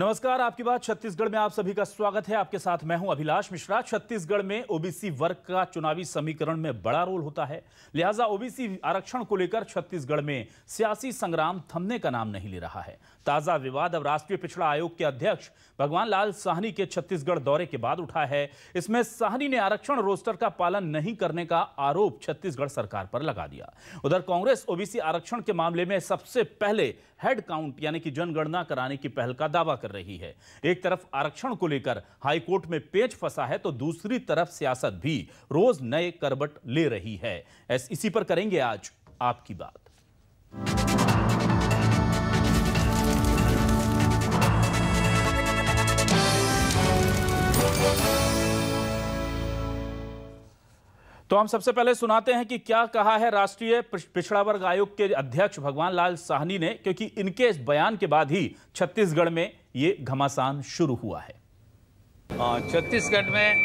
नमस्कार आपकी बात छत्तीसगढ़ में आप सभी का स्वागत है आपके साथ मैं हूं अभिलाष मिश्रा छत्तीसगढ़ में ओबीसी वर्ग का चुनावी समीकरण में बड़ा रोल होता है लिहाजा ओबीसी आरक्षण को लेकर छत्तीसगढ़ में सियासी संग्राम थमने का नाम नहीं ले रहा है ताज़ा विवाद अब राष्ट्रीय पिछड़ा आयोग के अध्यक्ष भगवान लाल साहनी के छत्तीसगढ़ दौरे के बाद उठा है इसमें साहनी ने आरक्षण रोस्टर का पालन नहीं करने का आरोप छत्तीसगढ़ सरकार पर लगा दिया उधर कांग्रेस ओबीसी आरक्षण के मामले में सबसे पहले हेड काउंट यानी कि जनगणना कराने की पहल का दावा कर रही है एक तरफ आरक्षण को लेकर हाईकोर्ट में पेच फंसा है तो दूसरी तरफ सियासत भी रोज नए करबट ले रही है इसी पर करेंगे आज आपकी बात तो हम सबसे पहले सुनाते हैं कि क्या कहा है राष्ट्रीय पिछड़ा वर्ग आयोग के अध्यक्ष भगवान लाल साहनी ने क्योंकि इनके इस बयान के बाद ही छत्तीसगढ़ में ये घमासान शुरू हुआ है छत्तीसगढ़ में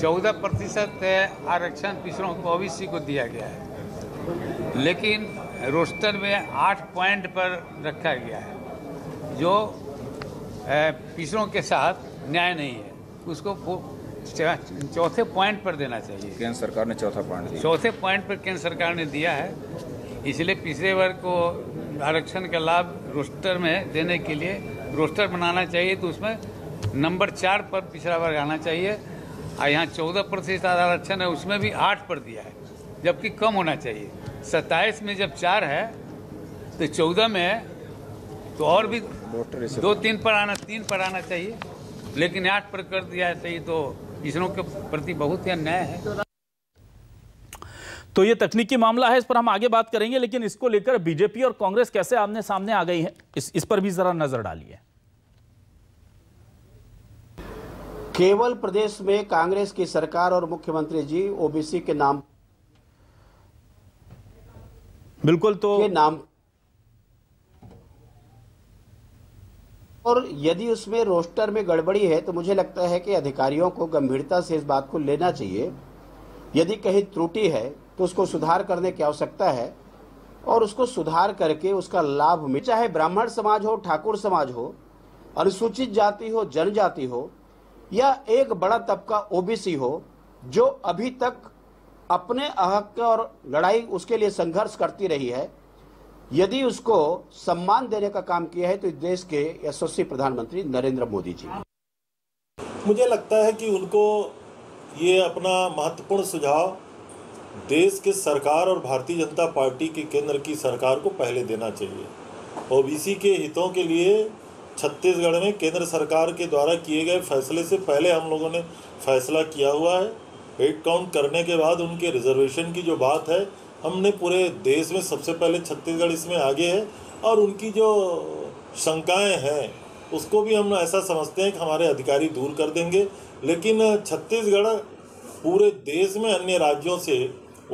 चौदह प्रतिशत आरक्षण पिछड़ों को ओबीसी को दिया गया है लेकिन रोस्टर में आठ पॉइंट पर रखा गया है जो पिछड़ों के साथ न्याय नहीं है उसको चौथे पॉइंट पर देना चाहिए केंद्र सरकार ने चौथा पॉइंट दिया चौथे पॉइंट पर केंद्र सरकार ने दिया है इसलिए पिछले वर्ग को आरक्षण का लाभ रोस्टर में देने के लिए रोस्टर बनाना चाहिए तो उसमें नंबर चार पर पिछड़ा वर्ग आना चाहिए और यहाँ चौदह प्रतिशत आरक्षण है उसमें भी आठ पर दिया है जबकि कम होना चाहिए सत्ताईस में जब चार है तो चौदह में तो और भी दो तीन पर आना तीन पर आना चाहिए लेकिन आठ पर कर दिया है सही तो किसानों के प्रति बहुत ही अन्याय है तो ये तकनीकी मामला है इस पर हम आगे बात करेंगे लेकिन इसको लेकर बीजेपी और कांग्रेस कैसे आमने सामने आ गई है इस, इस पर भी जरा नजर डालिए केवल प्रदेश में कांग्रेस की सरकार और मुख्यमंत्री जी ओबीसी के नाम बिल्कुल तो के नाम और यदि उसमें रोस्टर में गड़बड़ी है तो मुझे लगता है कि अधिकारियों को गंभीरता से इस बात को लेना चाहिए यदि कहीं त्रुटि है तो उसको सुधार करने की आवश्यकता है और उसको सुधार करके उसका लाभ मिले चाहे ब्राह्मण समाज हो ठाकुर समाज हो अनुसूचित जाति हो जनजाति हो या एक बड़ा तबका ओबीसी हो जो अभी तक अपने हक और लड़ाई उसके लिए संघर्ष करती रही है यदि उसको सम्मान देने का काम किया है तो इस देश के यशस्वी प्रधानमंत्री नरेंद्र मोदी जी मुझे लगता है कि उनको ये अपना महत्वपूर्ण सुझाव देश के सरकार और भारतीय जनता पार्टी के केंद्र की सरकार को पहले देना चाहिए ओबीसी के हितों के लिए छत्तीसगढ़ में केंद्र सरकार के द्वारा किए गए फैसले से पहले हम लोगों ने फैसला किया हुआ है हेड काउंट करने के बाद उनके रिजर्वेशन की जो बात है हमने पूरे देश में सबसे पहले छत्तीसगढ़ इसमें आगे है और उनकी जो शंकाएं हैं उसको भी हम ऐसा समझते हैं कि हमारे अधिकारी दूर कर देंगे लेकिन छत्तीसगढ़ पूरे देश में अन्य राज्यों से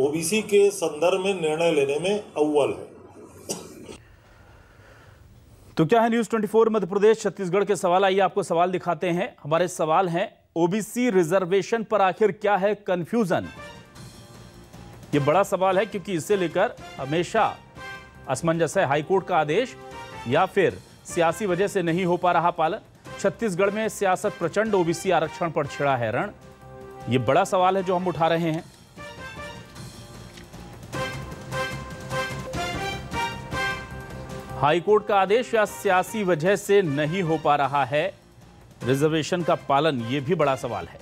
ओबीसी के संदर्भ में निर्णय लेने में अव्वल है तो क्या है न्यूज 24 मध्य प्रदेश छत्तीसगढ़ के सवाल आइए आपको सवाल दिखाते हैं हमारे सवाल हैं ओबीसी रिजर्वेशन पर आखिर क्या है कंफ्यूजन ये बड़ा सवाल है क्योंकि इससे लेकर हमेशा असमंजस है हाईकोर्ट का आदेश या फिर सियासी वजह से नहीं हो पा रहा पालन छत्तीसगढ़ में सियासत प्रचंड ओबीसी आरक्षण पर छिड़ा है रण ये बड़ा सवाल है जो हम उठा रहे हैं हाईकोर्ट का आदेश या सियासी वजह से नहीं हो पा रहा है रिजर्वेशन का पालन यह भी बड़ा सवाल है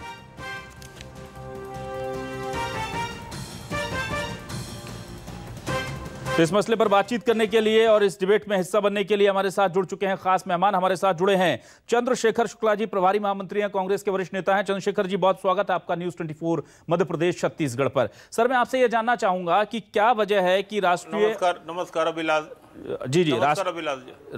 तो इस मसले पर बातचीत करने के लिए और इस डिबेट में हिस्सा बनने के लिए हमारे साथ जुड़ चुके हैं खास मेहमान हमारे साथ जुड़े हैं चंद्रशेखर शुक्ला जी प्रभारी महामंत्री हैं कांग्रेस के वरिष्ठ नेता हैं चंद्रशेखर जी बहुत स्वागत है आपका न्यूज 24 मध्य प्रदेश छत्तीसगढ़ पर सर मैं आपसे यह जानना चाहूंगा कि क्या वजह है कि राष्ट्रीय नमस्कार अभिलाष जी जी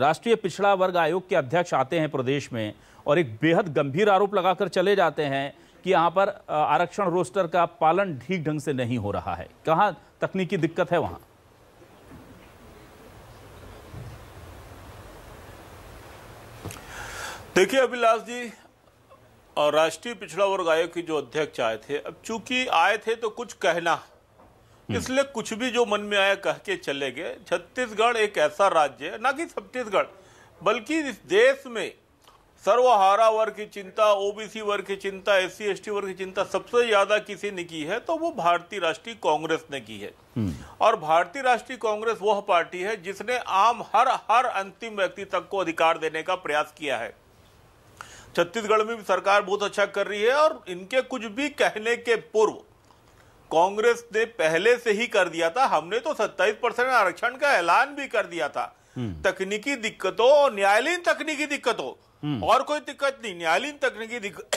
राष्ट्रीय पिछड़ा वर्ग आयोग के अध्यक्ष आते हैं प्रदेश में और एक बेहद गंभीर आरोप लगाकर चले जाते हैं कि यहाँ पर आरक्षण रोस्टर का पालन ठीक ढंग से नहीं हो रहा है कहाँ तकनीकी दिक्कत है वहाँ देखिए अभिलाष जी और राष्ट्रीय पिछड़ा वर्ग आयोग के जो अध्यक्ष आए थे अब चूंकि आए थे तो कुछ कहना हम्म। इसलिए कुछ भी जो मन में आया कह के चले गए छत्तीसगढ़ एक ऐसा राज्य है ना कि छत्तीसगढ़ बल्कि इस देश में सर्वहारा वर्ग की चिंता ओबीसी वर्ग की चिंता एस सी वर्ग की चिंता सबसे ज्यादा किसी ने की है तो वो भारतीय राष्ट्रीय कांग्रेस ने की है हम्म। और भारतीय राष्ट्रीय कांग्रेस वह पार्टी है जिसने आम हर हर अंतिम व्यक्ति तक को अधिकार देने का प्रयास किया है छत्तीसगढ़ में भी सरकार बहुत अच्छा कर रही है और इनके कुछ भी कहने के पूर्व कांग्रेस ने पहले से ही कर दिया था हमने तो 27 परसेंट आरक्षण का ऐलान भी कर दिया था हम्म। तकनीकी दिक्कतों और न्यायालयीन तकनीकी दिक्कतों हम्म। और कोई दिक्कत नहीं न्यायालयीन तकनीकी दिक्कत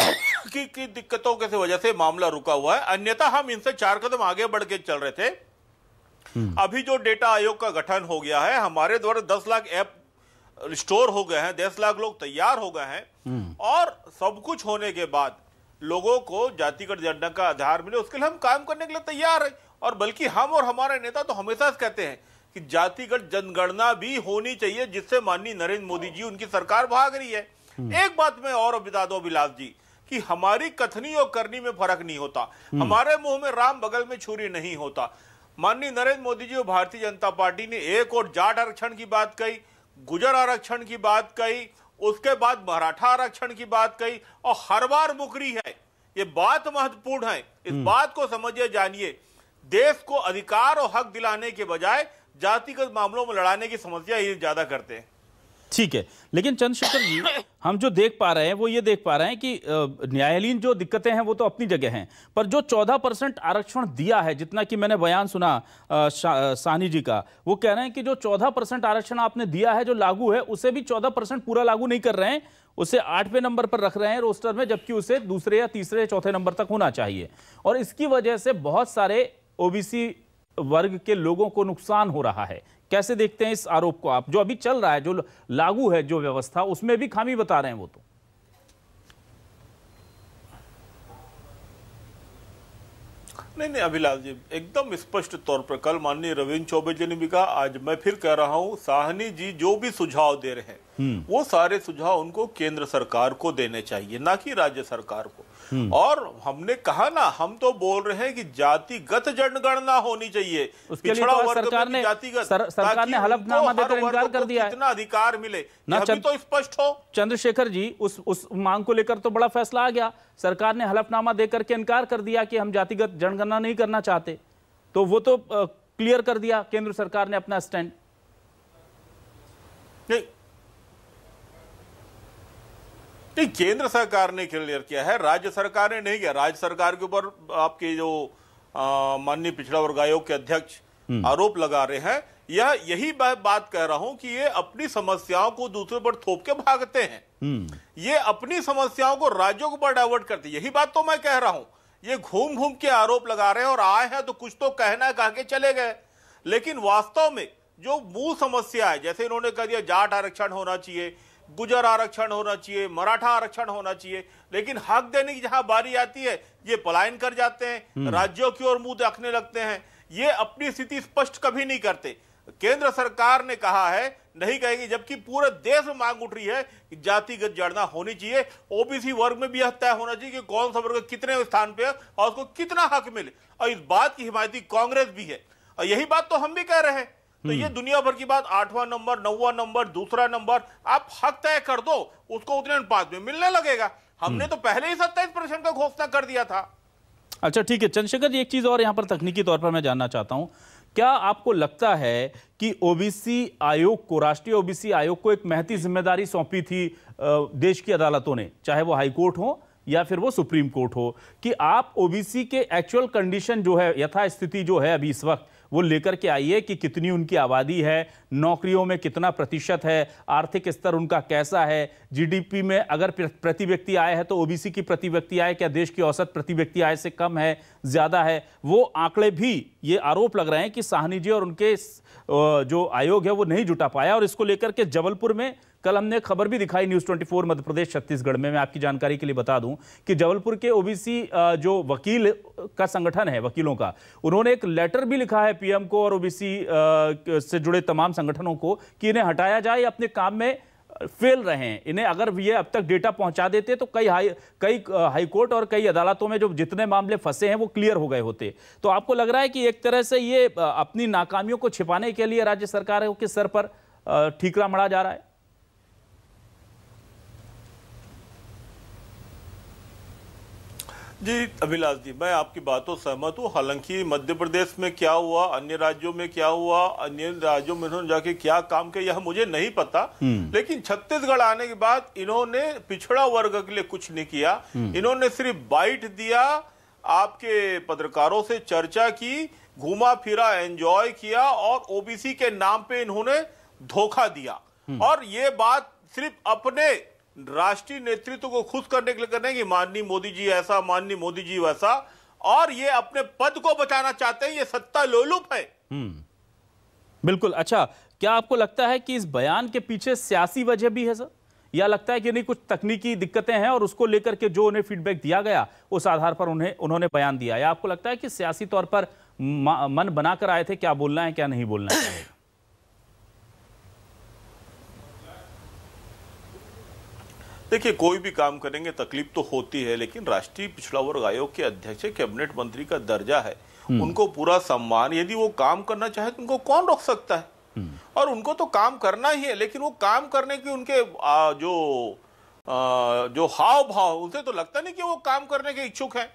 की, की दिक्कतों के वजह से मामला रुका हुआ है अन्यथा हम इनसे चार कदम आगे बढ़ के चल रहे थे हम्म। अभी जो डेटा आयोग का गठन हो गया है हमारे द्वारा दस लाख ऐप स्टोर हो गए हैं दस लाख लोग तैयार हो गए हैं हम्म। और सब कुछ होने के बाद लोगों को जातिगत जनता का आधार मिले उसके लिए हम काम करने के लिए तैयार हैं और बल्कि हम और हमारे नेता तो हमेशा कहते हैं कि जातिगत जनगणना भी होनी चाहिए जिससे माननीय नरेंद्र मोदी जी उनकी सरकार भाग रही है हम्म। एक बात मैं और बिता दो अभिलाष जी कि हमारी कथनी और करनी में फर्क नहीं होता हम्म। हमारे मुंह में राम बगल में छुरी नहीं होता माननीय नरेंद्र मोदी जी और भारतीय जनता पार्टी ने एक और जाट आरक्षण की बात कही गुजर आरक्षण की बात कही उसके बाद मराठा आरक्षण की बात कही और हर बार मुकरी है ये बात महत्वपूर्ण है इस हम्म। बात को समझिए जानिए देश को अधिकार और हक दिलाने के बजाय जातिगत मामलों में लड़ाने की समस्या ये ज्यादा करते हैं ठीक है लेकिन चंद्रशेखर जी हम जो देख पा रहे हैं वो ये देख पा रहे हैं कि न्यायालयीन जो दिक्कतें हैं वो तो अपनी जगह हैं पर जो 14 परसेंट आरक्षण दिया है जितना कि मैंने बयान सुना सानी जी का वो कह रहे हैं कि जो 14 परसेंट आरक्षण आपने दिया है जो लागू है उसे भी 14 परसेंट पूरा लागू नहीं कर रहे हैं उसे आठवें नंबर पर रख रहे हैं रोस्टर में जबकि उसे दूसरे या तीसरे चौथे नंबर तक होना चाहिए और इसकी वजह से बहुत सारे ओबीसी वर्ग के लोगों को नुकसान हो रहा है कैसे देखते हैं इस आरोप को आप जो अभी चल रहा है जो लागू है जो व्यवस्था उसमें भी खामी बता रहे हैं वो तो नहीं नहीं अभिलाष जी एकदम स्पष्ट तौर पर कल माननीय रविंद्र चौबे जी ने भी कहा आज मैं फिर कह रहा हूं साहनी जी जो भी सुझाव दे रहे हैं हम्म। वो सारे सुझाव उनको केंद्र सरकार को देने चाहिए ना कि राज्य सरकार को हम्म। और हमने कहा ना हम तो बोल रहे हैं कि जातिगत जनगणना होनी चाहिए तो सरकार ने जातिगत सर, सरकार ने हलफनामा देकर इनकार कर दिया इतना अधिकार मिले ना तो स्पष्ट हो चंद्रशेखर जी उस उस मांग को लेकर तो बड़ा फैसला आ गया सरकार ने हलफनामा देकर के इनकार कर दिया कि हम जातिगत जनगणना नहीं करना चाहते तो वो तो क्लियर कर दिया केंद्र सरकार ने अपना स्टैंड नहीं केंद्र सरकार ने क्लियर किया है राज्य सरकार ने नहीं किया राज्य सरकार के ऊपर आपके जो माननीय पिछड़ा वर्ग आयोग के अध्यक्ष हम्म। आरोप लगा रहे हैं यह यही बात कह रहा हूं कि ये अपनी समस्याओं को दूसरे पर थोप के भागते हैं हम्म। ये अपनी समस्याओं को राज्यों के ऊपर डाइवर्ट करते यही बात तो मैं कह रहा हूं ये घूम घूम के आरोप लगा रहे हैं और आए हैं तो कुछ तो कहना कह के चले गए लेकिन वास्तव में जो मूल समस्या है जैसे इन्होंने कह दिया जाट आरक्षण होना चाहिए गुजर आरक्षण होना चाहिए मराठा आरक्षण होना चाहिए लेकिन हक देने की जहां बारी आती है ये पलायन कर जाते हैं हम्म। राज्यों की ओर मुंह देखने लगते हैं ये अपनी स्थिति स्पष्ट कभी नहीं करते केंद्र सरकार ने कहा है नहीं कहेगी जबकि पूरे देश में मांग उठ रही है कि जातिगत जड़ना होनी चाहिए ओबीसी वर्ग में भी यह तय होना चाहिए कि कौन सा वर्ग कितने स्थान पर है और उसको कितना हक मिले और इस बात की हिमायती कांग्रेस भी है और यही बात तो हम भी कह रहे हैं तो ये हम्म। दुनिया भर की बात आठवां नंबर नौवा नंबर दूसरा नंबर आप हक तय कर दो उसको उतने अनुपात में मिलने लगेगा हमने हम्म। तो पहले ही सत्ताईस परसेंट का घोषणा कर दिया था अच्छा ठीक है चंद्रशेखर जी एक चीज़ और यहाँ पर तकनीकी तौर पर मैं जानना चाहता हूँ क्या आपको लगता है कि ओबीसी आयोग को राष्ट्रीय ओबीसी आयोग को एक महती जिम्मेदारी सौंपी थी देश की अदालतों ने चाहे वो हाई कोर्ट हो या फिर वो सुप्रीम कोर्ट हो कि आप ओबीसी के एक्चुअल कंडीशन जो है यथास्थिति जो है अभी इस वक्त वो लेकर के आइए कि कितनी उनकी आबादी है नौकरियों में कितना प्रतिशत है आर्थिक स्तर उनका कैसा है जीडीपी में अगर प्रति व्यक्ति आय है तो ओबीसी की प्रति व्यक्ति आय क्या देश की औसत प्रति व्यक्ति आय से कम है ज़्यादा है वो आंकड़े भी ये आरोप लग रहे हैं कि साहनी जी और उनके जो आयोग है वो नहीं जुटा पाया और इसको लेकर के जबलपुर में कल हमने खबर भी दिखाई न्यूज़ 24 मध्य प्रदेश छत्तीसगढ़ में मैं आपकी जानकारी के लिए बता दूं कि जबलपुर के ओबीसी जो वकील का संगठन है वकीलों का उन्होंने एक लेटर भी लिखा है पीएम को और ओबीसी से जुड़े तमाम संगठनों को कि इन्हें हटाया जाए अपने काम में फेल रहे हैं इन्हें अगर ये अब तक डेटा पहुंचा देते तो कई हाई कई हाईकोर्ट और कई अदालतों में जो जितने मामले फंसे हैं वो क्लियर हो गए होते तो आपको लग रहा है कि एक तरह से ये अपनी नाकामियों को छिपाने के लिए राज्य सरकार के सर पर ठीकरा मड़ा जा रहा है जी अभिलाष जी मैं आपकी बातों सहमत हूँ हालांकि मध्य प्रदेश में क्या हुआ अन्य राज्यों में क्या हुआ अन्य राज्यों में इन्होंने जाके क्या काम किया यह मुझे नहीं पता हम्म। लेकिन छत्तीसगढ़ आने के बाद इन्होंने पिछड़ा वर्ग के लिए कुछ नहीं किया हम्म। इन्होंने सिर्फ बाइट दिया आपके पत्रकारों से चर्चा की घुमा फिरा एंजॉय किया और ओबीसी के नाम पे इन्होंने धोखा दिया हम्म। और ये बात सिर्फ अपने राष्ट्रीय नेतृत्व को खुश करने के लिए करने कि माननीय मोदी जी ऐसा माननीय मोदी जी वैसा और ये अपने पद को बचाना चाहते हैं ये सत्ता लोलुप है हम्म। बिल्कुल अच्छा क्या आपको लगता है कि इस बयान के पीछे सियासी वजह भी है सर या लगता है कि नहीं कुछ तकनीकी दिक्कतें हैं और उसको लेकर के जो उन्हें फीडबैक दिया गया उस आधार पर उन्हें उन्होंने बयान दिया या आपको लगता है कि सियासी तौर पर मन बनाकर आए थे क्या बोलना है क्या नहीं बोलना है देखिए कोई भी काम करेंगे तकलीफ तो होती है लेकिन राष्ट्रीय पिछड़ा वर्ग आयोग के अध्यक्ष कैबिनेट मंत्री का दर्जा है हम्म। उनको पूरा सम्मान यदि वो काम करना चाहे तो उनको कौन रोक सकता है हम्म। और उनको तो काम करना ही है लेकिन वो काम करने की उनके आ, जो आ, जो हाव भाव उनसे तो लगता नहीं कि वो काम करने के इच्छुक हैं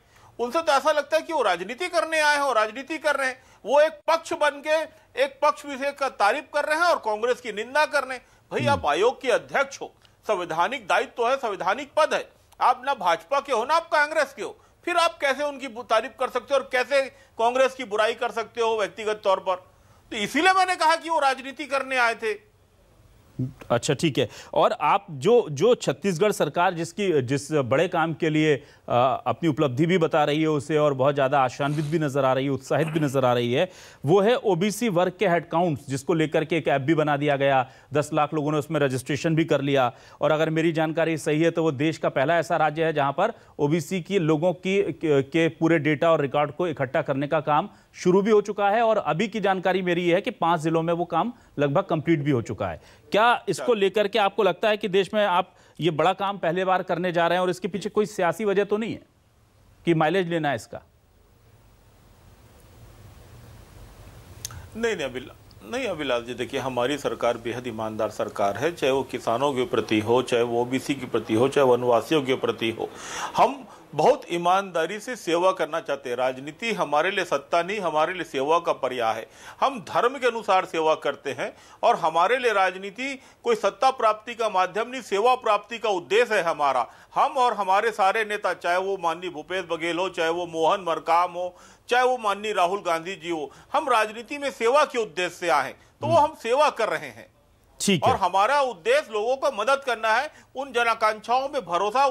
उनसे तो ऐसा लगता है कि वो राजनीति करने आए हैं और राजनीति कर रहे हैं वो एक पक्ष बन के एक पक्ष विषय का तारीफ कर रहे हैं और कांग्रेस की निंदा कर रहे हैं भाई हम्म। आप आयोग के अध्यक्ष हो संवैधानिक दायित्व तो है संवैधानिक पद है आप ना भाजपा के हो ना आप कांग्रेस के हो फिर आप कैसे उनकी तारीफ कर सकते हो और कैसे कांग्रेस की बुराई कर सकते हो व्यक्तिगत तौर पर तो इसीलिए मैंने कहा कि वो राजनीति करने आए थे अच्छा ठीक है और आप जो जो छत्तीसगढ़ सरकार जिसकी जिस बड़े काम के लिए अपनी उपलब्धि भी बता रही है उसे और बहुत ज़्यादा आशान्वित भी नज़र आ रही है उत्साहित भी नज़र आ रही है वो है ओबीसी वर्ग के हेड काउंट्स जिसको लेकर के एक ऐप भी बना दिया गया दस लाख लोगों ने उसमें रजिस्ट्रेशन भी कर लिया और अगर मेरी जानकारी सही है तो वो देश का पहला ऐसा राज्य है जहाँ पर ओ के लोगों की के पूरे डेटा और रिकॉर्ड को इकट्ठा करने का काम शुरू भी हो चुका है और अभी की जानकारी मेरी ये है कि पाँच ज़िलों में वो काम लगभग कंप्लीट भी हो चुका है क्या इसको लेकर के आपको लगता है कि देश में आप ये बड़ा काम पहले बार करने जा रहे हैं और इसके पीछे कोई सियासी वजह तो तो नहीं है कि माइलेज लेना है इसका नहीं नहीं अभी नहीं अभिलाल जी देखिए हमारी सरकार बेहद ईमानदार सरकार है चाहे वो किसानों के प्रति हो चाहे वो ओबीसी के प्रति हो चाहे वनवासियों के प्रति हो हम बहुत ईमानदारी से सेवा करना चाहते हैं राजनीति हमारे लिए सत्ता नहीं हमारे लिए सेवा का पर्याय है हम धर्म के अनुसार सेवा करते हैं और हमारे लिए राजनीति कोई सत्ता प्राप्ति का माध्यम नहीं सेवा प्राप्ति का उद्देश्य है हमारा हम और हमारे सारे नेता चाहे वो माननीय भूपेश बघेल हो चाहे वो मोहन मरकाम हो चाहे वो माननीय राहुल गांधी जी हो हम राजनीति में सेवा के उद्देश्य से आए तो वो हम सेवा कर रहे हैं ठीक और हमारा उद्देश्य लोगों को मदद करना है उन जनाकांक्षाओं में भरोसा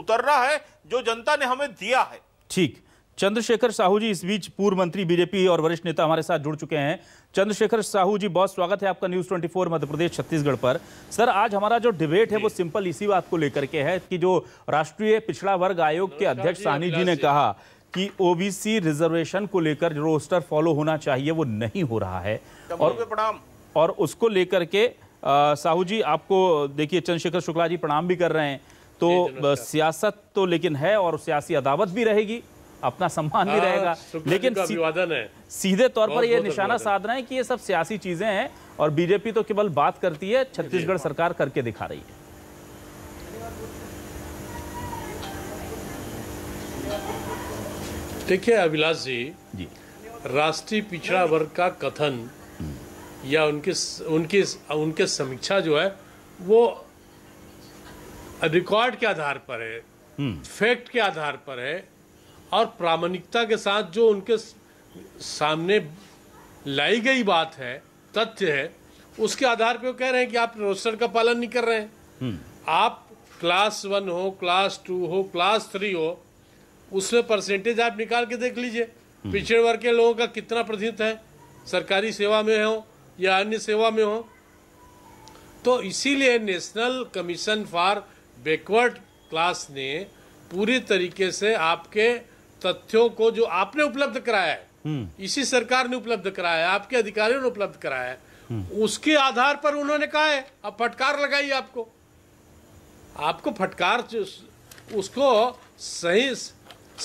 उतरना है जो जनता ने हमें दिया है ठीक चंद्रशेखर साहू जी इस बीच पूर्व मंत्री बीजेपी और वरिष्ठ नेता हमारे साथ जुड़ चुके हैं चंद्रशेखर साहू जी बहुत स्वागत है आपका न्यूज 24 मध्य प्रदेश छत्तीसगढ़ पर सर आज हमारा जो डिबेट है वो सिंपल इसी बात को लेकर के है कि जो राष्ट्रीय पिछड़ा वर्ग आयोग के अध्यक्ष सानी जी ने कहा कि ओबीसी रिजर्वेशन को लेकर जो रोस्टर फॉलो होना चाहिए वो नहीं हो रहा है और प्रणाम और उसको लेकर के साहू जी आपको देखिए चंद्रशेखर शुक्ला जी प्रणाम भी कर रहे हैं तो सियासत तो लेकिन है और सियासी अदावत भी रहेगी अपना सम्मान भी हाँ, रहेगा लेकिन सी, है। सीधे तौर पर यह निशाना साध रहे हैं कि ये सब सियासी चीजें हैं और बीजेपी तो केवल बात करती है छत्तीसगढ़ सरकार करके दिखा रही है देखिए अभिलाष जी, जी। राष्ट्रीय पिछड़ा वर्ग का कथन या उनके उनकी उनके समीक्षा जो है वो रिकॉर्ड के आधार पर है फैक्ट हम्म। के आधार पर है और प्रामाणिकता के साथ जो उनके सामने लाई गई बात है तथ्य है उसके आधार पे वो कह रहे हैं कि आप रोस्टर का पालन नहीं कर रहे हैं हम्म। आप क्लास वन हो क्लास टू हो क्लास थ्री हो उसमें परसेंटेज आप निकाल के देख लीजिए हम्म। पिछड़े वर्ग के लोगों का कितना प्रतिशत है सरकारी सेवा में हो या अन्य सेवा में हो तो इसीलिए national commission for backward class ने पूरी तरीके से आपके तथ्यों को जो आपने उपलब्ध कराया है हम्म। इसी सरकार ने उपलब्ध कराया है आपके अधिकारियों ने उपलब्ध कराया है हम्म। उसके आधार पर उन्होंने कहा है अब फटकार लगाई आपको आपको फटकार उसको सही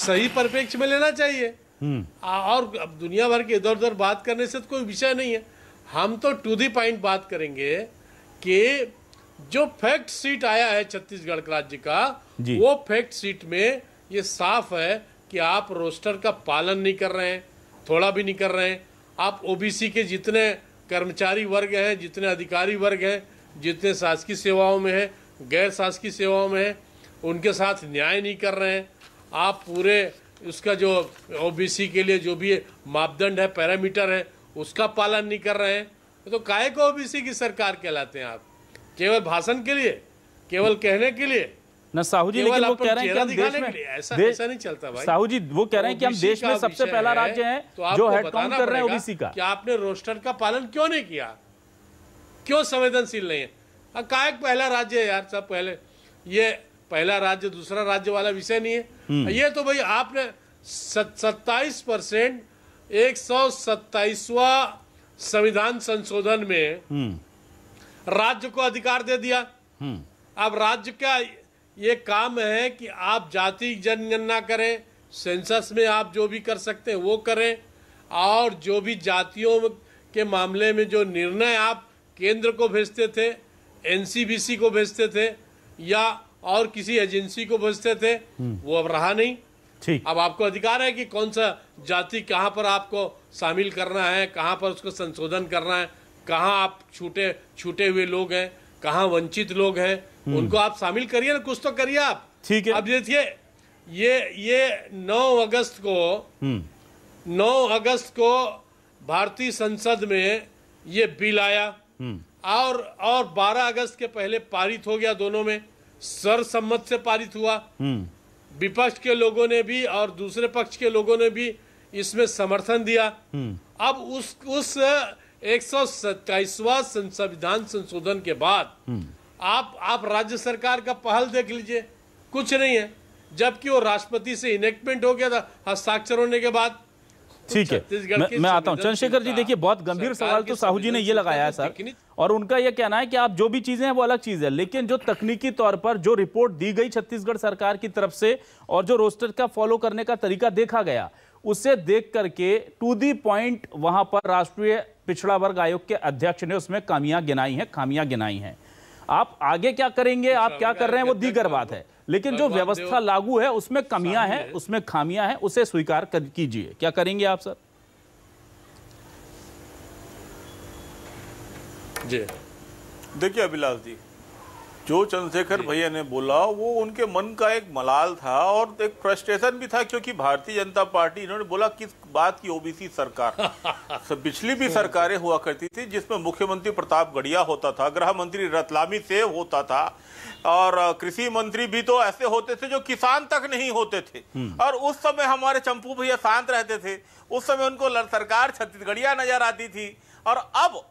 सही परिप्रेक्ष्य में लेना चाहिए हम्म। और अब दुनिया भर के इधर उधर बात करने से तो कोई विषय नहीं है हम तो टू दी पॉइंट बात करेंगे कि जो फैक्ट सीट आया है छत्तीसगढ़ राज्य का वो फैक्ट सीट में ये साफ है कि आप रोस्टर का पालन नहीं कर रहे हैं थोड़ा भी नहीं कर रहे हैं आप ओबीसी के जितने कर्मचारी वर्ग हैं जितने अधिकारी वर्ग हैं जितने शासकीय सेवाओं में हैं गैर शासकीय सेवाओं में हैं उनके साथ न्याय नहीं कर रहे हैं आप पूरे उसका जो ओबीसी के लिए जो भी मापदंड है पैरामीटर है उसका पालन नहीं कर रहे हैं तो काय को ओबीसी की सरकार कहलाते हैं आप केवल भाषण के लिए केवल कहने के लिए ना साहू जी लेकिन वो तो कह रहे हैं कि हम देश में ऐसा, देश, ऐसा नहीं चलता भाई साहू जी वो कह रहे हैं कि हम देश में सबसे पहला राज्य है तो जो हेड कर रहे हैं ओबीसी का क्या आपने रोस्टर का पालन क्यों नहीं किया क्यों संवेदनशील नहीं है हाँ, काय पहला राज्य है यार सब पहले ये पहला राज्य दूसरा राज्य वाला विषय नहीं है हम्म। ये तो भाई आपने सत्ताईस परसेंट एक सौ सत्ताईसवा संविधान संशोधन में हम्म। राज्य को अधिकार दे दिया हम्म। अब राज्य का ये काम है कि आप जाति जनगणना करें सेंसस में आप जो भी कर सकते हैं वो करें और जो भी जातियों के मामले में जो निर्णय आप केंद्र को भेजते थे एनसीबीसी को भेजते थे या और किसी एजेंसी को भेजते थे हम्म। वो अब रहा नहीं ठीक अब आपको अधिकार है कि कौन सा जाति कहाँ पर आपको शामिल करना है कहाँ पर उसको संशोधन करना है कहाँ आप छूटे छूटे हुए लोग हैं कहाँ वंचित लोग हैं हम्म। उनको आप शामिल करिए ना कुछ तो करिए आप ठीक है अब देखिए ये ये 9 अगस्त को 9 हम्म। अगस्त को भारतीय संसद में ये बिल आया हम्म। और और 12 अगस्त के पहले पारित हो गया दोनों में सर्वसम्मत से पारित हुआ विपक्ष के लोगों ने भी और दूसरे पक्ष के लोगों ने भी इसमें समर्थन दिया हम्म। अब उस उस एक सौ संविधान संशोधन के बाद हम्म। आप आप राज्य सरकार का पहल देख लीजिए कुछ नहीं है जबकि वो राष्ट्रपति से इनेक्टमेंट हो गया था हस्ताक्षर होने के बाद ठीक अच्छा, है तो मैं, आता हूँ चंद्रशेखर जी देखिए बहुत गंभीर सवाल तो साहू जी ने ये लगाया है सर और उनका यह कहना है कि आप जो भी चीज़ें हैं वो अलग चीज़ है लेकिन जो तकनीकी तौर पर जो रिपोर्ट दी गई छत्तीसगढ़ सरकार की तरफ से और जो रोस्टर का फॉलो करने का तरीका देखा गया उसे देख करके टू दी पॉइंट वहां पर राष्ट्रीय पिछड़ा वर्ग आयोग के अध्यक्ष ने उसमें कमियाँ गिनाई हैं खामियां गिनाई हैं आप आगे क्या करेंगे आप क्या कर रहे हैं वो दीगर बात है लेकिन जो व्यवस्था लागू है उसमें कमियां हैं उसमें खामियां हैं उसे स्वीकार कर कीजिए क्या करेंगे आप सर जी देखिए अभिलाष जी जो चंद्रशेखर भैया ने बोला वो उनके मन का एक मलाल था और एक फ्रस्ट्रेशन भी था क्योंकि भारतीय जनता पार्टी इन्होंने बोला किस बात की ओबीसी सरकार पिछली भी सरकारें हुआ करती थी जिसमें मुख्यमंत्री प्रताप गढ़िया होता था गृह मंत्री रतलामी सेव होता था और कृषि मंत्री भी तो ऐसे होते थे जो किसान तक नहीं होते थे हम्म। और उस समय हमारे चंपू भैया शांत रहते थे उस समय उनको सरकार छत्तीसगढ़िया नजर आती थी और अब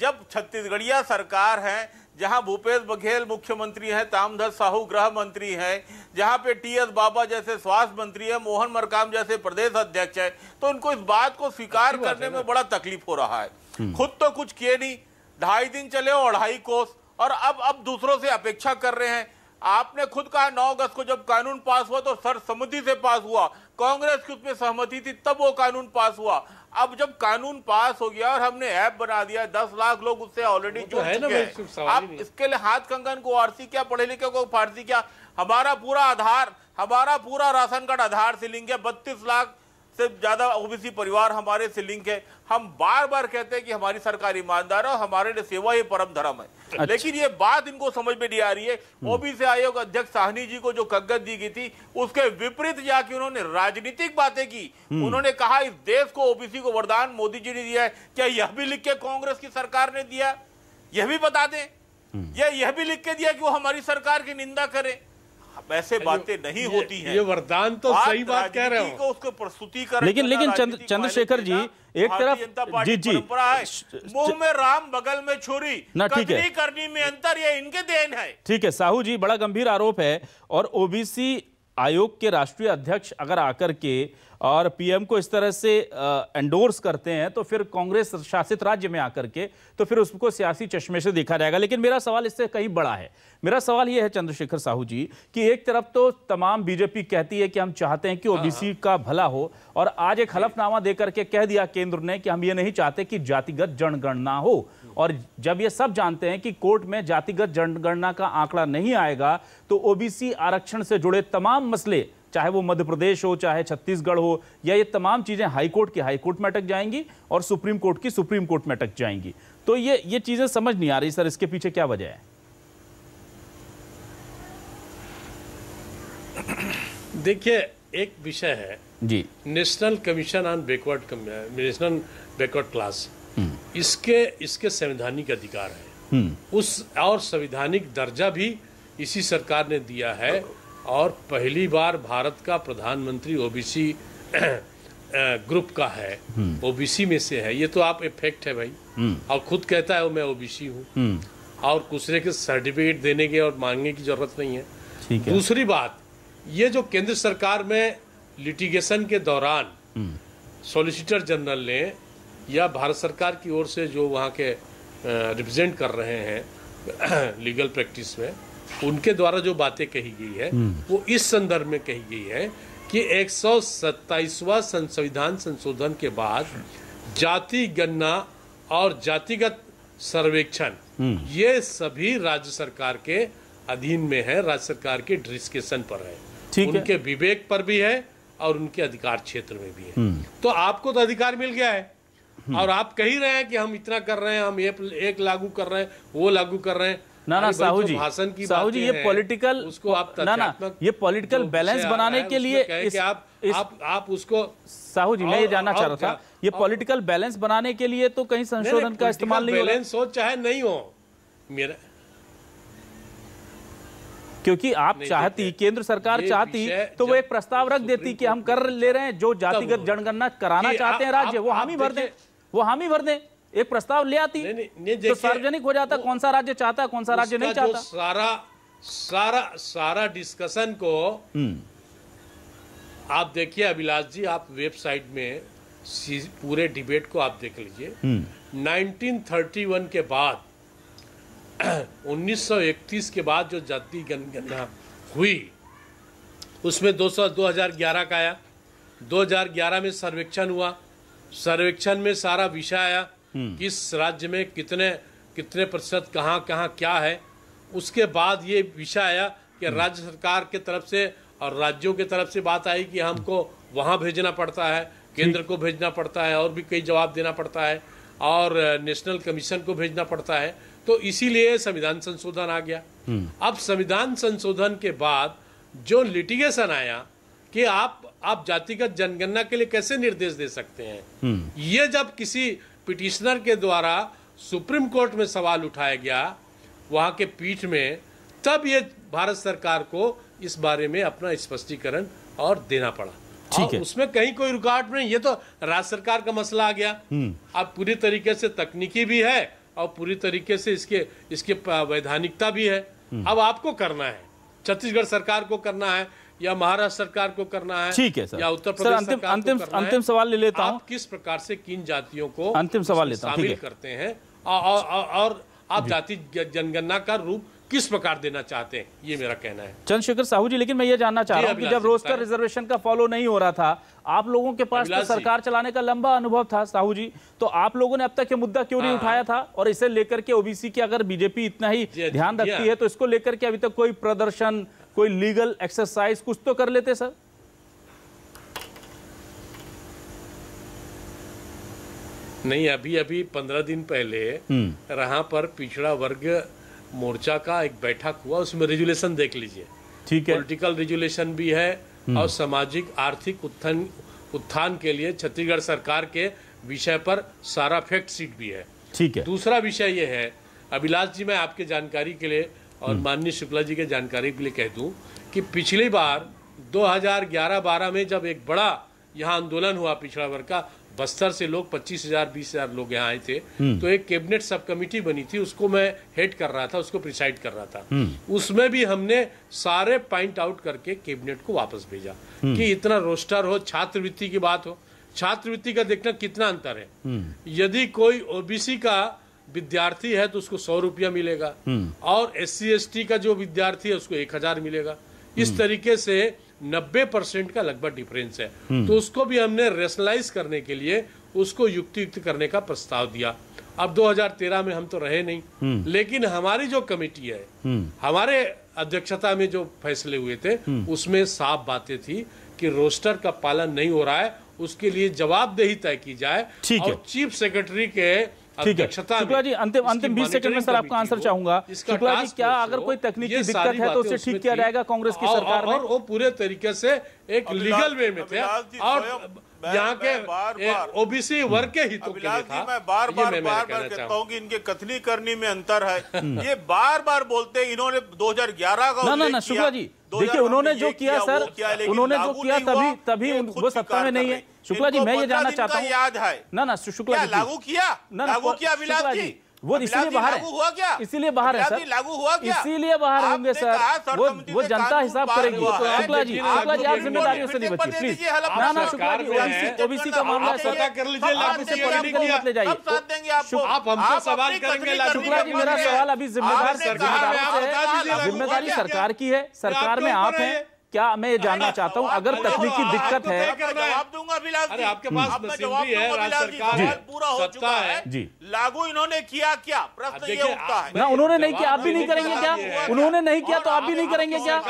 जब छत्तीसगढ़िया सरकार है जहां भूपेश बघेल मुख्यमंत्री हैं तामधर साहू गृह मंत्री हैं जहां पे टी एस बाबा जैसे स्वास्थ्य मंत्री हैं मोहन मरकाम जैसे प्रदेश अध्यक्ष हैं तो उनको इस बात को स्वीकार करने में बड़ा तकलीफ हो रहा है हम्म। खुद तो कुछ किए नहीं ढाई दिन चले और ढाई कोस और अब अब दूसरों से अपेक्षा कर रहे हैं आपने खुद कहा नौ अगस्त को जब कानून पास हुआ तो सर्वसम्मति से पास हुआ कांग्रेस की उसमें सहमति थी तब वो कानून पास हुआ अब जब कानून पास हो गया और हमने ऐप बना दिया दस लाख लोग उससे ऑलरेडी तो जुड़ है ना आप इसके लिए हाथ कंगन को आरसी क्या पढ़े लिखे को फारसी क्या हमारा पूरा आधार हमारा पूरा राशन कार्ड आधार से लिंक है बत्तीस लाख से ज़्यादा ओबीसी परिवार हमारे से लिंक है हम बार बार कहते हैं कि हमारी सरकार ईमानदार है हमारे लिए सेवा ही परम धर्म है अच्छा। लेकिन ये बात इनको समझ में नहीं आ रही है हम्म। ओबीसी आयोग अध्यक्ष साहनी जी को जो कग्गत दी गई थी उसके विपरीत जाके उन्होंने राजनीतिक बातें की हम्म। उन्होंने कहा इस देश को ओबीसी को वरदान मोदी जी ने दिया है क्या यह भी लिख के कांग्रेस की सरकार ने दिया यह भी बता दें हम्म। यह भी लिख के दिया कि वो हमारी सरकार की निंदा करें ऐसे बातें नहीं होती हैं ये वरदान तो सही बात कह रहे हो उसको प्रस्तुति कर लेकिन लेकिन चंद्रशेखर जी एक तरफ जी जी मुंह में राम बगल में छुरी ना ठीक है करनी में अंतर ये इनके देन है ठीक है साहू जी बड़ा गंभीर आरोप है और ओबीसी आयोग के राष्ट्रीय अध्यक्ष अगर आकर के और पीएम को इस तरह से एंडोर्स करते हैं तो फिर कांग्रेस शासित राज्य में आकर के तो फिर उसको सियासी चश्मे से देखा जाएगा लेकिन मेरा सवाल इससे कहीं बड़ा है मेरा सवाल यह है चंद्रशेखर साहू जी कि एक तरफ तो तमाम बीजेपी कहती है कि हम चाहते हैं कि हाँ, ओबीसी हाँ। का भला हो और आज एक हलफनामा देकर के कह दिया केंद्र ने कि हम ये नहीं चाहते कि जातिगत जनगणना हो और जब ये सब जानते हैं कि कोर्ट में जातिगत जनगणना का आंकड़ा नहीं आएगा तो ओबीसी आरक्षण से जुड़े तमाम मसले चाहे वो मध्य प्रदेश हो चाहे छत्तीसगढ़ हो या ये तमाम चीज़ें हाईकोर्ट की हाईकोर्ट में अटक जाएंगी और सुप्रीम कोर्ट की सुप्रीम कोर्ट में अटक जाएंगी तो ये ये चीज़ें समझ नहीं आ रही सर इसके पीछे क्या वजह है देखिए एक विषय है जी national commission on backward national backward class hmm. इसके इसके संवैधानिक अधिकार है हम्म। उस और संवैधानिक दर्जा भी इसी सरकार ने दिया है और पहली बार भारत का प्रधानमंत्री ओबीसी ग्रुप का है हम्म। ओबीसी में से है ये तो आप इफेक्ट है भाई और खुद कहता है मैं ओबीसी हूँ और दूसरे के सर्टिफिकेट देने के और मांगने की जरूरत नहीं है दूसरी बात ये जो केंद्र सरकार में लिटिगेशन के दौरान सोलिसिटर जनरल ने या भारत सरकार की ओर से जो वहाँ के रिप्रेजेंट कर रहे हैं लीगल प्रैक्टिस में उनके द्वारा जो बातें कही गई है हम्म। वो इस संदर्भ में कही गई है कि एक सौ संविधान संशोधन के बाद जाति गणना और जातिगत सर्वेक्षण हम्म। ये सभी राज्य सरकार के अधीन में है राज्य सरकार के डिस्केशन पर है ठीक उनके विवेक पर भी है और उनके अधिकार क्षेत्र में भी है हम्म। तो आपको तो अधिकार मिल गया है हम्म। और आप कह ही रहे हैं कि हम इतना कर रहे हैं हम ये एक लागू कर रहे हैं वो लागू कर रहे हैं ना ना साहू जी भाषण की साहू जी ये पॉलिटिकल उसको आप ना ना ये पॉलिटिकल बैलेंस बनाने के लिए इस, आप, इस, आप आप उसको साहू जी मैं ये जानना चाह रहा था ये पॉलिटिकल बैलेंस बनाने के लिए तो कहीं संशोधन का इस्तेमाल नहीं बैलेंस हो चाहे नहीं हो मेरा क्योंकि आप चाहती केंद्र सरकार चाहती तो वो एक प्रस्ताव रख देती कि हम कर ले रहे हैं जो जातिगत जनगणना कराना चाहते हैं राज्य वो हम ही भर दें वो हामी भर दें एक प्रस्ताव ले आती तो सार्वजनिक हो जाता कौन सा राज्य चाहता है कौन सा राज्य नहीं चाहता सारा सारा सारा डिस्कशन को हम्म। आप देखिए अभिलाष जी आप वेबसाइट में पूरे डिबेट को आप देख लीजिए 1931 हम्म। के बाद 1931 के बाद जो जाति जनगणना हुई उसमें 200 2011 का आया 2011 में सर्वेक्षण हुआ सर्वेक्षण में सारा विषय आया हम्म। किस राज्य में कितने कितने प्रतिशत कहाँ कहाँ क्या है उसके बाद ये विषय आया कि हम्म। राज्य सरकार के तरफ से और राज्यों के तरफ से बात आई कि हमको वहाँ भेजना पड़ता है केंद्र को भेजना पड़ता है और भी कई जवाब देना पड़ता है और नेशनल कमीशन को भेजना पड़ता है तो इसीलिए संविधान संशोधन आ गया हम्म। अब संविधान संशोधन के बाद जो लिटिगेशन आया कि आप आप जातिगत जनगणना के लिए कैसे निर्देश दे सकते हैं हम्म। ये जब किसी पिटिशनर के द्वारा सुप्रीम कोर्ट में सवाल उठाया गया वहाँ के पीठ में तब ये भारत सरकार को इस बारे में अपना स्पष्टीकरण और देना पड़ा ठीक है उसमें कहीं कोई रुकावट नहीं ये तो राज्य सरकार का मसला आ गया हम्म। अब पूरी तरीके से तकनीकी भी है और पूरी तरीके से इसके इसके वैधानिकता भी है हम्म। अब आपको करना है छत्तीसगढ़ सरकार को करना है या महाराष्ट्र सरकार को करना है ठीक है सर या उत्तर प्रदेश अंतिम अंतिम अंतिम सवाल ले लेता हूँ किस प्रकार से किन जातियों को अंतिम सवाल लेता शामिल करते हैं और आप जाति जनगणना का रूप किस प्रकार देना चाहते हैं ये मेरा कहना है चंद्रशेखर साहू जी लेकिन मैं ये जानना चाह रहा हूँ कि जब रोस्टर रिजर्वेशन का फॉलो नहीं हो रहा था आप लोगों के पास तो सरकार चलाने का लंबा अनुभव था साहू जी तो आप लोगों ने अब तक ये मुद्दा क्यों नहीं हाँ। उठाया था और इसे लेकर के ओबीसी की अगर बीजेपी इतना ही ध्यान रखती हाँ। है तो इसको लेकर के अभी तक कोई प्रदर्शन कोई लीगल एक्सरसाइज कुछ तो कर लेते सर नहीं अभी अभी पंद्रह दिन पहले हम्म। रहा पर पिछड़ा वर्ग मोर्चा का एक बैठक हुआ उसमें रेजुलेशन देख लीजिए ठीक है पॉलिटिकल रेजुलेशन भी है हम्म। और सामाजिक आर्थिक उत्थान उत्थान के लिए छत्तीसगढ़ सरकार के विषय पर सारा फैक्ट सीट भी है ठीक है दूसरा विषय यह है अभिलाष जी मैं आपके जानकारी के लिए और हम्म। माननीय शुक्ला जी के जानकारी के लिए कह दूं कि पिछली बार 2011-12 में जब एक बड़ा यहाँ आंदोलन हुआ पिछड़ा वर्ग का बस्तर से लोग पच्चीस हजार बीस हजार लोग यहाँ आए थे हम्म। तो एक कैबिनेट सब कमेटी बनी थी उसको मैं हेड कर रहा था उसको प्रिसाइड कर रहा था हम्म। उसमें भी हमने सारे पॉइंट आउट करके कैबिनेट को वापस भेजा कि इतना रोस्टर हो छात्रवृत्ति की बात हो छात्रवृत्ति का देखना कितना अंतर है यदि कोई ओबीसी का विद्यार्थी है तो उसको सौ रुपया मिलेगा हम्म। और एस सी का जो विद्यार्थी है उसको एक हजार मिलेगा इस हम्म। तरीके से नब्बे परसेंट का लगभग डिफरेंस है हम्म। तो उसको भी हमने रेशनलाइज करने के लिए उसको युक्ति युक्त करने का प्रस्ताव दिया अब 2013 में हम तो रहे नहीं लेकिन हमारी जो कमेटी है हमारे अध्यक्षता में जो फैसले हुए थे उसमें साफ बातें थी कि रोस्टर का पालन नहीं हो रहा है उसके लिए जवाबदेही तय की जाए और चीफ सेक्रेटरी के ठीक है शुक्ला जी अंतिम अंतिम 20 सेकंड में सर आपका आंसर चाहूंगा शुक्ला जी क्या अगर कोई तकनीकी दिक्कत है तो उसे ठीक किया जाएगा कांग्रेस की सरकार और वो पूरे तरीके से एक लीगल वे में थे और यहाँ के बार बार ओबीसी वर्ग के ही तो लिए था मैं बार बार मैं बार बार कहता हूँ कि इनके कथनी करनी में अंतर है हम्म। ये बार बार बोलते हैं इन्होंने 2011 का ना ना ना शुक्ला जी देखिए उन्होंने जो किया सर उन्होंने जो किया तभी तभी वो सत्ता में नहीं है शुक्ला जी मैं ये जानना चाहता हूँ याद है ना ना शुक्ला जी लागू किया ना लागू किया अभिलाष जी वो इसीलिए बाहर है इसीलिए बाहर है सर लागू हुआ क्या इसीलिए बाहर होंगे सर वो वो जनता हिसाब करेगी शुक्ला जी शुक्ला जी आप जिम्मेदारियों से नहीं बचे प्लीज ना ना शुक्ला जी ओबीसी का मामला सर कर लीजिए मत ले जाइए आप हमसे सवाल करेंगे शुक्ला जी मेरा सवाल अभी जिम्मेदार जिम्मेदारी सरकार की है सरकार में आप हैं क्या मैं ये जानना चाहता हूँ अगर तकनीकी दिक्कत है जवाब दूंगा अरे आपके पास सरकार पूरा हो चुका है जी लागू इन्होंने किया क्या प्रश्न ये उठता है ना उन्होंने नहीं किया आप भी नहीं करेंगे क्या उन्होंने नहीं किया तो आप भी नहीं करेंगे क्या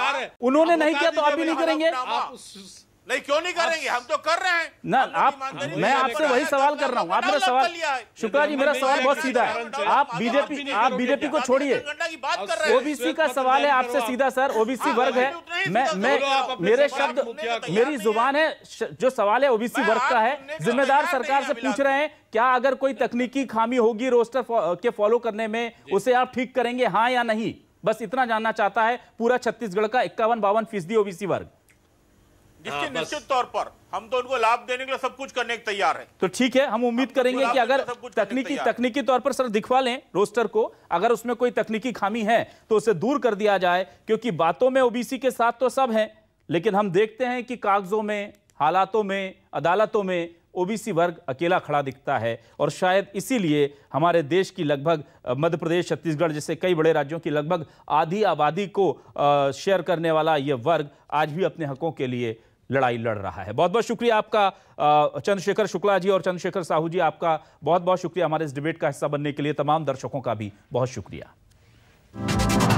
उन्होंने नहीं किया तो आप भी नहीं करेंगे नहीं क्यों नहीं करेंगे हम तो कर रहे हैं ना आप मैं आपसे वही सवाल कर रहा हूँ आप मेरा सवाल शुक्ला जी मेरा सवाल बहुत सीधा है आप बीजेपी आप बीजेपी को छोड़िए ओबीसी का सवाल है आपसे सीधा सर ओबीसी वर्ग है मैं मैं मेरे शब्द तो मेरी जुबान है जो सवाल है ओबीसी वर्ग का है जिम्मेदार सरकार से पूछ रहे हैं क्या अगर कोई तकनीकी खामी होगी रोस्टर के फॉलो करने में उसे आप ठीक करेंगे हाँ या नहीं बस इतना जानना चाहता है पूरा छत्तीसगढ़ का इक्यावन बावन फीसदी ओबीसी वर्ग जिसके हाँ, निश्चित तौर पर हम तो उनको लाभ देने के लिए सब कुछ करने के तैयार है तो ठीक है हम उम्मीद हम करेंगे कि अगर तकनीकी तकनीकी तौर पर सर दिखवा लें रोस्टर को अगर उसमें कोई तकनीकी खामी है तो उसे दूर कर दिया जाए क्योंकि बातों में ओबीसी के साथ तो सब हैं लेकिन हम देखते हैं कि कागजों में हालातों में अदालतों में ओबीसी वर्ग अकेला खड़ा दिखता है और शायद इसीलिए हमारे देश की लगभग मध्य प्रदेश छत्तीसगढ़ जैसे कई बड़े राज्यों की लगभग आधी आबादी को शेयर करने वाला ये वर्ग आज भी अपने हकों के लिए लड़ाई लड़ रहा है बहुत बहुत शुक्रिया आपका चंद्रशेखर शुक्ला जी और चंद्रशेखर साहू जी आपका बहुत बहुत शुक्रिया हमारे इस डिबेट का हिस्सा बनने के लिए तमाम दर्शकों का भी बहुत शुक्रिया